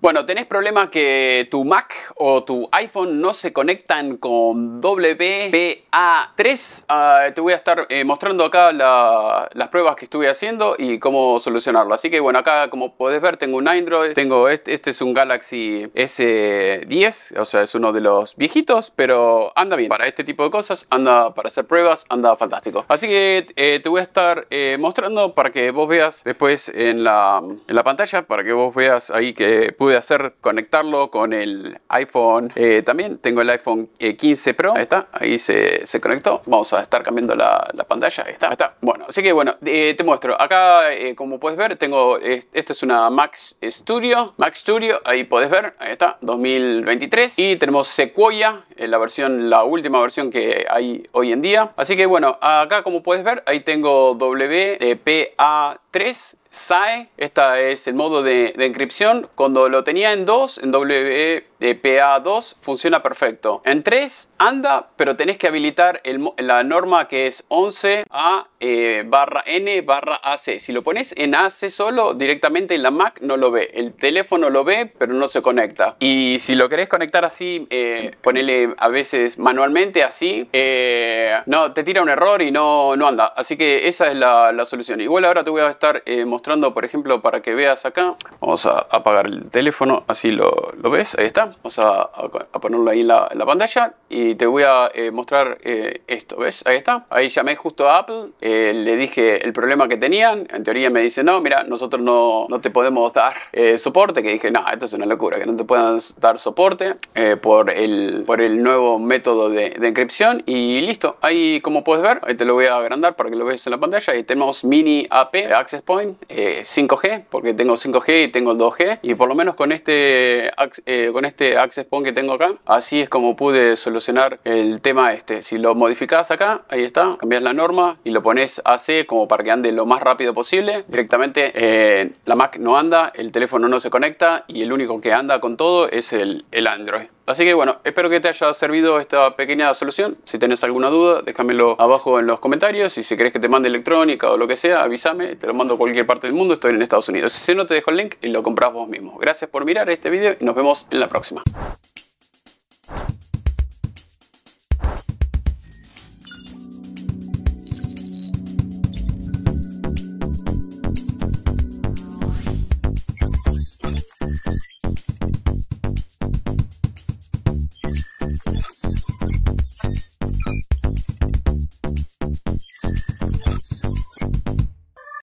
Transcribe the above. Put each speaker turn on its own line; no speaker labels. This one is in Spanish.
Bueno, ¿tenés problema que tu Mac o tu iPhone no se conectan con WPA3? Ah, te voy a estar eh, mostrando acá las pruebas que estuve haciendo y cómo solucionarlo. Así que bueno, acá como podés ver tengo un Android, tengo este, este es un Galaxy S10, o sea es uno de los viejitos, pero anda bien. Para este tipo de cosas, anda para hacer pruebas, anda fantástico. Así que eh, te voy a estar eh, mostrando para que vos veas después en la, en la pantalla, para que vos veas ahí que pude hacer conectarlo con el iPhone. Eh, también tengo el iPhone 15 eh, Pro. Ahí está, ahí se, conectó. Vamos a estar cambiando la, pantalla. está, está. Bueno, así que bueno, eh, te muestro. Acá, como puedes ver, tengo. esto es una Max Studio. Max Studio, ahí puedes ver. Ahí está, 2023. Y tenemos Sequoia, la versión, la última versión que hay hoy en día. Así que bueno, acá como puedes ver, ahí tengo WPA3 SAE, este es el modo de, de, encripción. Cuando lo tenía en 2, en WPA2, e, eh, funciona perfecto. En 3 anda, pero tenés que habilitar la norma que es 11A eh, barra N barra AC. Si lo pones en AC solo, directamente en la Mac no lo ve. El teléfono lo ve, pero no se conecta. Y si lo querés conectar así, eh, ponele a veces manualmente así, eh, no, te tira un error y no, anda. Así que esa es la, la solución. Igual ahora te voy a estar mostrando mostrando, por ejemplo, para que veas acá. Vamos a apagar el teléfono, así lo, lo ves, ahí está. Vamos a, ponerlo ahí en la, pantalla y te voy a eh, mostrar eh, esto, ¿ves? Ahí está. Ahí llamé justo a Apple, eh, le dije el problema que tenían. En teoría me dice, no, mira, nosotros no, no te podemos dar soporte. Que dije, no, esto es una locura, que no te puedan dar soporte por, el, por el nuevo método de, de encripción. Y listo, ahí como puedes ver, ahí te lo voy a agrandar para que lo veas en la pantalla. Ahí tenemos Mini AP Access Point. 5G, eh, porque tengo 5G y tengo 2G, y por lo menos con este, eh, con este access point que tengo acá, así es como pude solucionar el tema este. Si lo modificás acá, ahí está, cambias la norma y lo pones AC como para que ande lo más rápido posible, directamente eh, la Mac no anda, el teléfono no se conecta y el único que anda con todo es el Android. Así que bueno, espero que te haya servido esta pequeña solución. Si tienes alguna duda, déjamelo abajo en los comentarios. Y si querés que te mande electrónica o lo que sea, avísame. Te lo mando a cualquier parte del mundo. Estoy en Estados Unidos. Si no, te dejo el link y lo compras vos mismo. Gracias por mirar este video y nos vemos en la próxima.